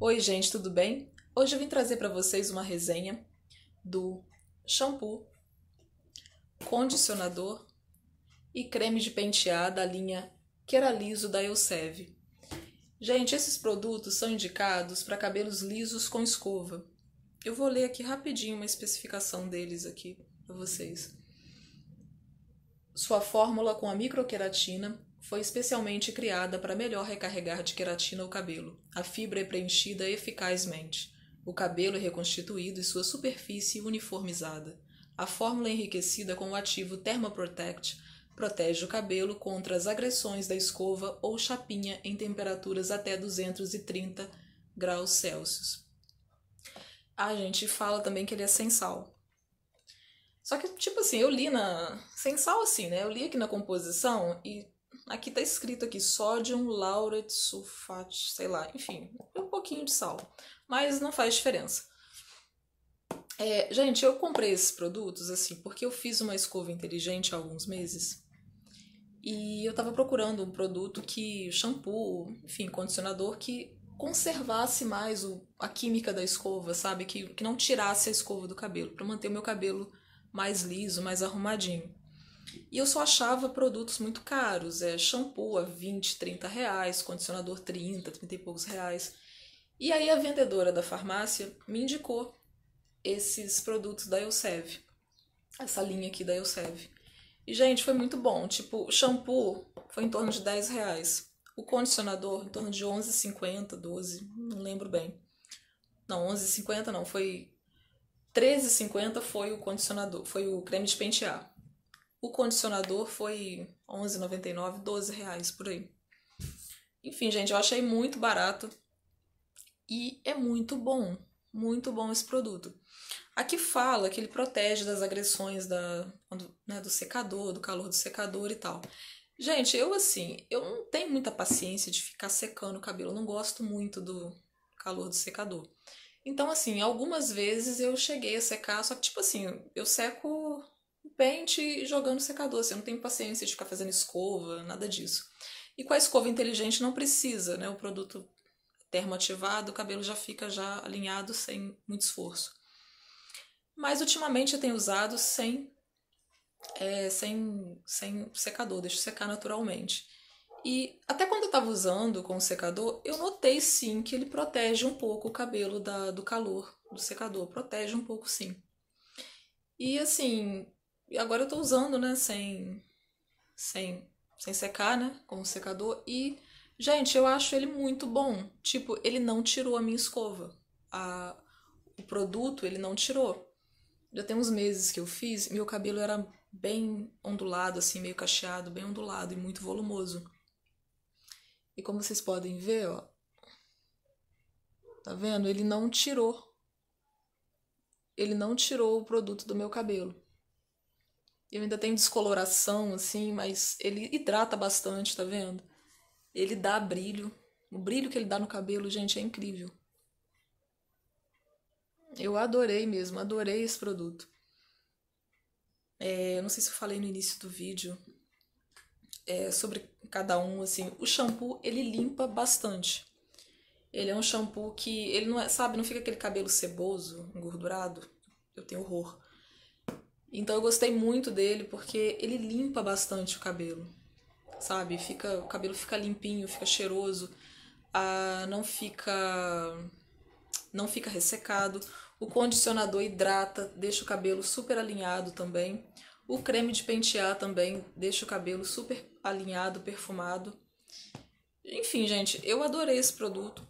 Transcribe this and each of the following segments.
Oi, gente, tudo bem? Hoje eu vim trazer para vocês uma resenha do shampoo, condicionador e creme de pentear da linha Queraliso da Elseve. Gente, esses produtos são indicados para cabelos lisos com escova. Eu vou ler aqui rapidinho uma especificação deles aqui para vocês. Sua fórmula com a microqueratina foi especialmente criada para melhor recarregar de queratina o cabelo. A fibra é preenchida eficazmente. O cabelo é reconstituído e sua superfície uniformizada. A fórmula é enriquecida com o ativo Thermoprotect protege o cabelo contra as agressões da escova ou chapinha em temperaturas até 230 graus Celsius. A ah, gente fala também que ele é sem sal. Só que, tipo assim, eu li na. Sem sal, assim, né? Eu li aqui na composição e Aqui tá escrito aqui, sodium laureth sulfate, sei lá, enfim, um pouquinho de sal, mas não faz diferença. É, gente, eu comprei esses produtos assim porque eu fiz uma escova inteligente há alguns meses e eu tava procurando um produto que shampoo, enfim, condicionador que conservasse mais o, a química da escova, sabe? Que, que não tirasse a escova do cabelo, para manter o meu cabelo mais liso, mais arrumadinho. E eu só achava produtos muito caros, é shampoo a 20, 30 reais, condicionador 30, 30 e poucos reais. E aí a vendedora da farmácia me indicou esses produtos da Elseve, essa linha aqui da Elseve. E, gente, foi muito bom. Tipo, o shampoo foi em torno de 10 reais. O condicionador em torno de 11,50, 12, não lembro bem. Não, 11,50 não, foi 13,50 foi o condicionador, foi o creme de pentear. O condicionador foi R$11,99, 12 reais por aí. Enfim, gente, eu achei muito barato e é muito bom, muito bom esse produto. Aqui fala que ele protege das agressões da, né, do secador, do calor do secador e tal. Gente, eu assim, eu não tenho muita paciência de ficar secando o cabelo, eu não gosto muito do calor do secador. Então, assim, algumas vezes eu cheguei a secar, só que, tipo assim, eu seco pente e jogando secador. Você assim, não tem paciência de ficar fazendo escova, nada disso. E com a escova inteligente não precisa, né? O produto termoativado, o cabelo já fica já alinhado sem muito esforço. Mas ultimamente eu tenho usado sem, é, sem, sem secador, deixo secar naturalmente. E até quando eu tava usando com o secador, eu notei sim que ele protege um pouco o cabelo da, do calor do secador, protege um pouco sim. E assim, e agora eu tô usando, né, sem, sem, sem secar, né, com o secador. E, gente, eu acho ele muito bom. Tipo, ele não tirou a minha escova. A, o produto, ele não tirou. Já tem uns meses que eu fiz, meu cabelo era bem ondulado, assim, meio cacheado, bem ondulado e muito volumoso. E como vocês podem ver, ó, tá vendo? Ele não tirou. Ele não tirou o produto do meu cabelo. Eu ainda tenho descoloração, assim, mas ele hidrata bastante, tá vendo? Ele dá brilho. O brilho que ele dá no cabelo, gente, é incrível. Eu adorei mesmo, adorei esse produto. É, não sei se eu falei no início do vídeo é, sobre cada um, assim. O shampoo, ele limpa bastante. Ele é um shampoo que, ele não é, sabe, não fica aquele cabelo ceboso, engordurado. Eu tenho horror. Então eu gostei muito dele porque ele limpa bastante o cabelo, sabe? Fica, o cabelo fica limpinho, fica cheiroso, ah, não fica não fica ressecado. O condicionador hidrata, deixa o cabelo super alinhado também. O creme de pentear também deixa o cabelo super alinhado, perfumado. Enfim, gente, eu adorei esse produto.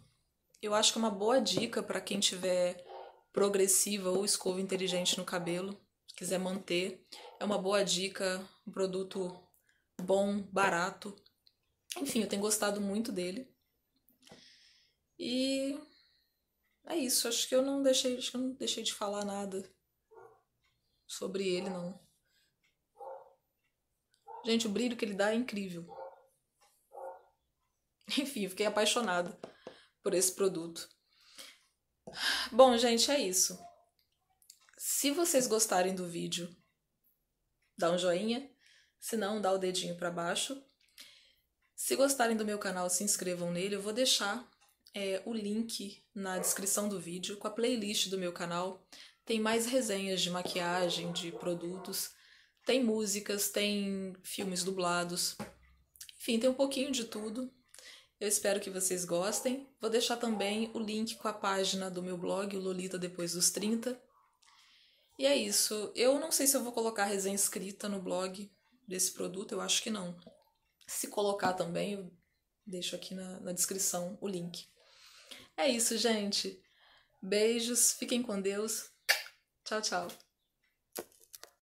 Eu acho que é uma boa dica para quem tiver progressiva ou escova inteligente no cabelo quiser manter, é uma boa dica, um produto bom, barato. Enfim, eu tenho gostado muito dele. E é isso, acho que eu não deixei, acho que eu não deixei de falar nada sobre ele não. Gente, o brilho que ele dá é incrível. Enfim, fiquei apaixonada por esse produto. Bom, gente, é isso. Se vocês gostarem do vídeo, dá um joinha, se não, dá o dedinho para baixo. Se gostarem do meu canal, se inscrevam nele. Eu vou deixar é, o link na descrição do vídeo com a playlist do meu canal. Tem mais resenhas de maquiagem, de produtos, tem músicas, tem filmes dublados. Enfim, tem um pouquinho de tudo. Eu espero que vocês gostem. Vou deixar também o link com a página do meu blog, o Lolita Depois dos 30 e é isso. Eu não sei se eu vou colocar resenha escrita no blog desse produto, eu acho que não. Se colocar também, eu deixo aqui na, na descrição o link. É isso, gente. Beijos, fiquem com Deus. Tchau, tchau.